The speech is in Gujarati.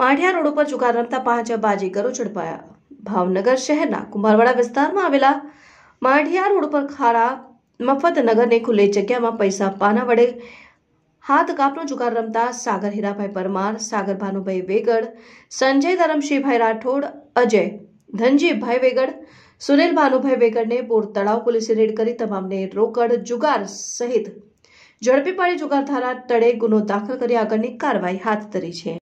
માઠિયા રોડ ઉપર જુગાર રમતા પાંચ બાજીગરો ઝડપાયા ભાવનગર શહેરના કુંભારવાડા વિસ્તારમાં આવેલા માઠિયા રોડ ઉપર ખારા મફતનગરની ખુલ્લી જગ્યામાં પૈસા પાના વડે હાથ કાપનો જુગાર રમતા સાગર હીરાભાઈ પરમાર સાગર ભાનુભાઈ વેગડ સંજય ધરમશીભાઈ રાઠોડ અજય ધનજીભાઈ વેગડ સુનિલ ભાનુભાઈ વેગડને બોર તળાવ પોલીસે રેડ કરી તમામને રોકડ જુગાર સહિત ઝડપી પાડી જુગાર ધારા તળે ગુનો દાખલ કરી આગળની કાર્યવાહી હાથ ધરી છે